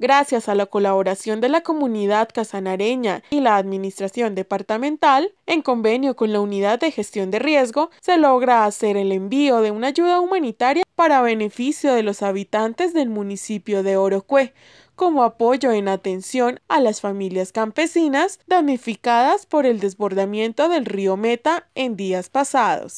Gracias a la colaboración de la comunidad casanareña y la administración departamental, en convenio con la unidad de gestión de riesgo, se logra hacer el envío de una ayuda humanitaria para beneficio de los habitantes del municipio de Orocue, como apoyo en atención a las familias campesinas damnificadas por el desbordamiento del río Meta en días pasados.